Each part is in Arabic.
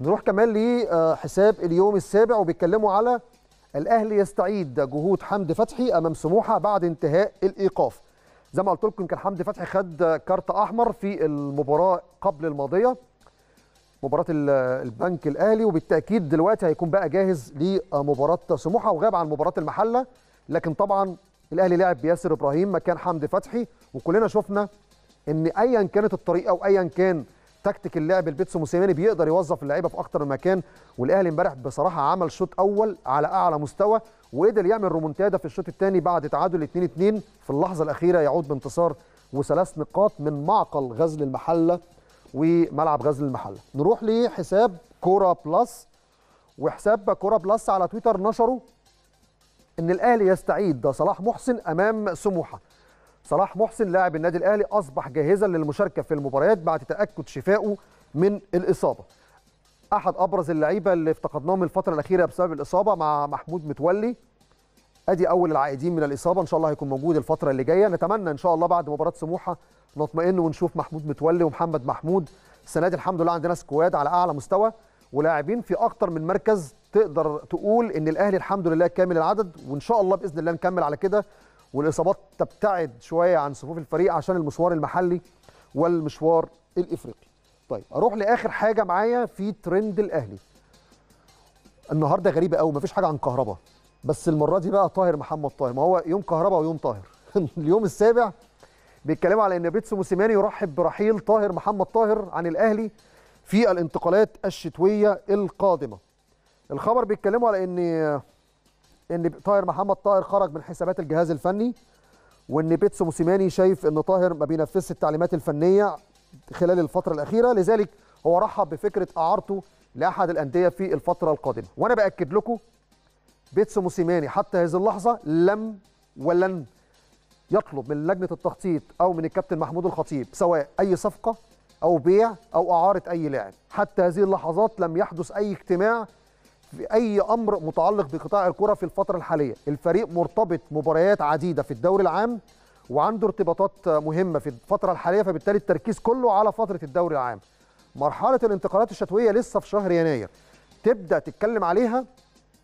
نروح كمان لحساب آه، اليوم السابع وبيتكلموا على الاهلي يستعيد جهود حمدي فتحي امام سموحه بعد انتهاء الايقاف زي ما قلت لكم كان حمدي فتحي خد كارت احمر في المباراه قبل الماضيه مباراه البنك الاهلي وبالتاكيد دلوقتي هيكون بقى جاهز لمباراه سموحه وغاب عن مباراه المحله لكن طبعا الاهلي لعب بياسر ابراهيم مكان حمدي فتحي وكلنا شفنا ان ايا كانت الطريقه وايا كان تكتيك اللعب البيتسو موسيماني بيقدر يوظف اللعيبه في اكتر من مكان والاهلي امبارح بصراحه عمل شوط اول على اعلى مستوى وقدر يعمل رومونتادا في الشوط الثاني بعد تعادل 2 2 في اللحظه الاخيره يعود بانتصار وثلاث نقاط من معقل غزل المحله وملعب غزل المحله نروح لحساب كوره بلس وحساب كوره بلس على تويتر نشروا ان الاهلي يستعيد صلاح محسن امام سموحه صلاح محسن لاعب النادي الاهلي اصبح جاهزا للمشاركه في المباريات بعد تاكد شفائه من الاصابه احد ابرز اللعيبه اللي افتقدناهم الفتره الاخيره بسبب الاصابه مع محمود متولي ادي اول العائدين من الاصابه ان شاء الله هيكون موجود الفتره اللي جايه نتمنى ان شاء الله بعد مباراه سموحه نطمئن ونشوف محمود متولي ومحمد محمود السنه دي الحمد لله عندنا سكواد على اعلى مستوى ولاعبين في اكتر من مركز تقدر تقول ان الاهلي الحمد لله كامل العدد وان شاء الله باذن الله نكمل على كده والاصابات تبتعد شويه عن صفوف الفريق عشان المشوار المحلي والمشوار الافريقي طيب اروح لاخر حاجه معايا في ترند الاهلي النهارده غريبه قوي مفيش حاجه عن كهربا بس المره دي بقى طاهر محمد طاهر ما هو يوم كهربا ويوم طاهر اليوم السابع بيتكلموا على ان بيتسو موسيماني يرحب برحيل طاهر محمد طاهر عن الاهلي في الانتقالات الشتويه القادمه الخبر بيتكلموا على ان ان طاهر محمد طاهر خرج من حسابات الجهاز الفني وان بيتسو موسيماني شايف ان طاهر ما بينفذش التعليمات الفنيه خلال الفتره الاخيره لذلك هو رحب بفكره اعارته لاحد الانديه في الفتره القادمه وانا باكد لكم بيتسو موسيماني حتى هذه اللحظه لم ولن يطلب من لجنه التخطيط او من الكابتن محمود الخطيب سواء اي صفقه او بيع او اعاره اي لاعب حتى هذه اللحظات لم يحدث اي اجتماع في اي امر متعلق بقطاع الكره في الفتره الحاليه الفريق مرتبط مباريات عديده في الدوري العام وعنده ارتباطات مهمه في الفتره الحاليه فبالتالي التركيز كله على فتره الدوري العام مرحله الانتقالات الشتويه لسه في شهر يناير تبدا تتكلم عليها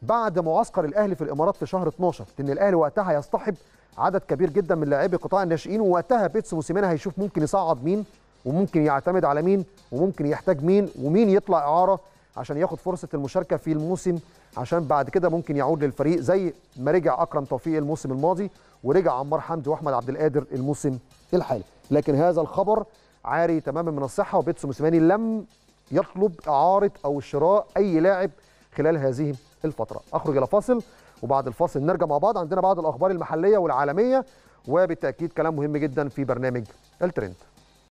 بعد معسكر الاهلي في الامارات في شهر 12 لان الاهلي وقتها هيصطحب عدد كبير جدا من لاعبي قطاع الناشئين ووقتها بيتس موسيمين هيشوف ممكن يصعد مين وممكن يعتمد على مين وممكن يحتاج مين ومين يطلع اعاره عشان ياخد فرصه المشاركه في الموسم عشان بعد كده ممكن يعود للفريق زي ما رجع اكرم توفيق الموسم الماضي ورجع عمار حمدي واحمد عبد القادر الموسم الحالي لكن هذا الخبر عاري تماما من الصحه وبيتسو موسيماني لم يطلب اعاره او شراء اي لاعب خلال هذه الفتره اخرج الى فاصل وبعد الفاصل نرجع مع بعض عندنا بعض الاخبار المحليه والعالميه وبالتاكيد كلام مهم جدا في برنامج الترند